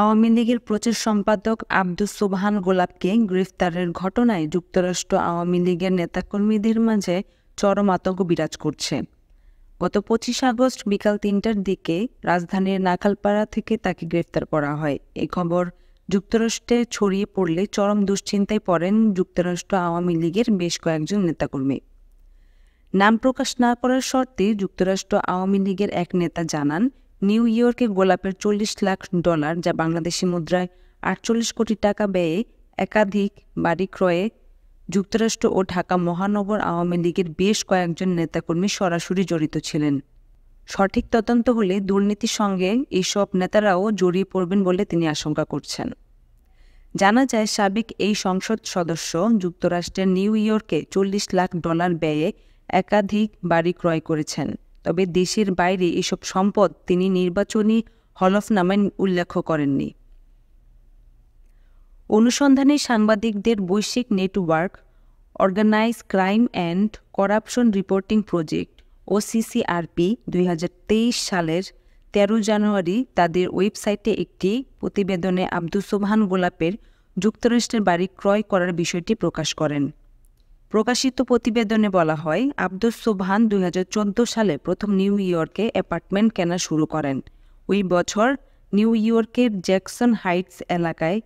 আওয়ামী লীগের প্রচার সম্পাদক আব্দুস সোবহান গোলাপকে গ্রেফতারের ঘটনায় যুক্তরাষ্ট্র আওয়ামী লীগের নেতাকর্মীদের মাঝে চরম আতঙ্ক বিরাজ করছে গত পঁচিশ আগস্ট বিকাল তিনটার দিকে রাজধানীর নাখালপাড়া থেকে তাকে গ্রেফতার করা হয় এ খবর যুক্তরাষ্ট্রে ছড়িয়ে পড়লে চরম দুশ্চিন্তায় পড়েন যুক্তরাষ্ট্র আওয়ামী লীগের বেশ কয়েকজন নেতাকর্মী নাম প্রকাশ না করার শর্তে যুক্তরাষ্ট্র আওয়ামী লীগের এক নেতা জানান নিউ ইয়র্কে গোলাপের চল্লিশ লাখ ডলার যা বাংলাদেশি মুদ্রায় আটচল্লিশ কোটি টাকা ব্যয়ে একাধিক বাড়ি ক্রয়ে যুক্তরাষ্ট্র ও ঢাকা মহানগর আওয়ামী লীগের বেশ কয়েকজন নেতাকর্মী সরাসরি জড়িত ছিলেন সঠিক তদন্ত হলে দুর্নীতির সঙ্গে এইসব নেতারাও জড়িয়ে পড়বেন বলে তিনি আশঙ্কা করছেন জানা যায় সাবেক এই সংসদ সদস্য যুক্তরাষ্ট্রের নিউ ইয়র্কে চল্লিশ লাখ ডলার ব্যয়ে একাধিক বাড়ি ক্রয় করেছেন তবে দেশের বাইরে এসব সম্পদ তিনি নির্বাচনী হলফনামায় উল্লেখ করেননি অনুসন্ধানে সাংবাদিকদের বৈশ্বিক network organise crime and corruption reporting project ও সিসিআরপি দুই সালের তেরো জানুয়ারি তাদের ওয়েবসাইটে একটি প্রতিবেদনে আব্দুল সোবহান গোলাপের যুক্তরাষ্ট্রের বাড়ি ক্রয় করার বিষয়টি প্রকাশ করেন প্রকাশিত প্রতিবেদনে বলা হয় আব্দুস সোবহান দুই সালে প্রথম নিউ ইয়র্কে অ্যাপার্টমেন্ট কেনা শুরু করেন ওই বছর নিউ ইয়র্কের জ্যাকসন হাইটস এলাকায়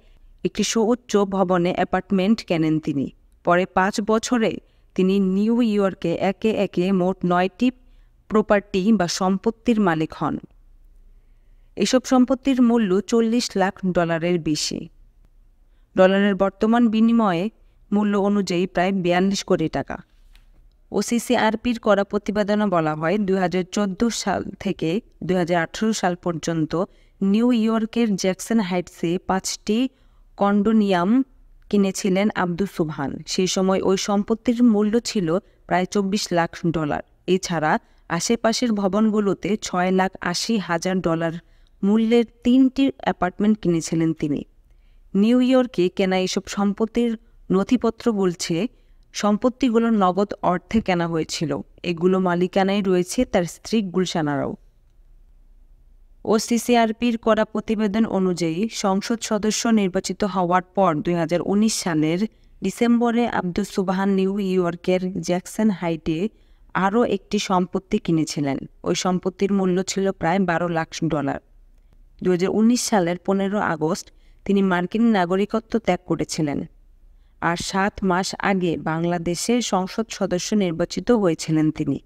একটি সৌচ্চ ভবনে অ্যাপার্টমেন্ট কেনেন তিনি পরে পাঁচ বছরে তিনি নিউ ইয়র্কে একে একে মোট নয়টি প্রপার্টি বা সম্পত্তির মালিক হন এসব সম্পত্তির মূল্য চল্লিশ লাখ ডলারের বেশি ডলারের বর্তমান বিনিময়ে মূল্য অনুযায়ী প্রায় বিয়াল্লিশ কোটি টাকা ওসিসিআরপির করা প্রতিবেদনে বলা হয় দু সাল থেকে দু সাল পর্যন্ত নিউ ইয়র্কের জ্যাকসন হাইটসে পাঁচটি কন্ডোনিয়াম কিনেছিলেন আব্দুল সুবহান সেই সময় ওই সম্পত্তির মূল্য ছিল প্রায় চব্বিশ লাখ ডলার এছাড়া আশেপাশের ভবনগুলোতে ছয় লাখ আশি হাজার ডলার মূল্যের তিনটি অ্যাপার্টমেন্ট কিনেছিলেন তিনি নিউ ইয়র্কে কেনা এসব সম্পত্তির নথিপত্র বলছে সম্পত্তিগুলো নগদ অর্থে কেনা হয়েছিল এগুলো মালিকানায় রয়েছে তার স্ত্রী গুলশানারাও ও সিসিআরপির করা প্রতিবেদন অনুযায়ী সংসদ সদস্য নির্বাচিত হওয়ার পর দুই সালের ডিসেম্বরে আব্দুল সুবাহান নিউ ইয়র্কের জ্যাকসন হাইটে আরও একটি সম্পত্তি কিনেছিলেন ওই সম্পত্তির মূল্য ছিল প্রায় বারো লাখ ডলার দু সালের পনেরো আগস্ট তিনি মার্কিন নাগরিকত্ব ত্যাগ করেছিলেন আর সাত মাস আগে বাংলাদেশের সংসদ সদস্য নির্বাচিত হয়েছিলেন তিনি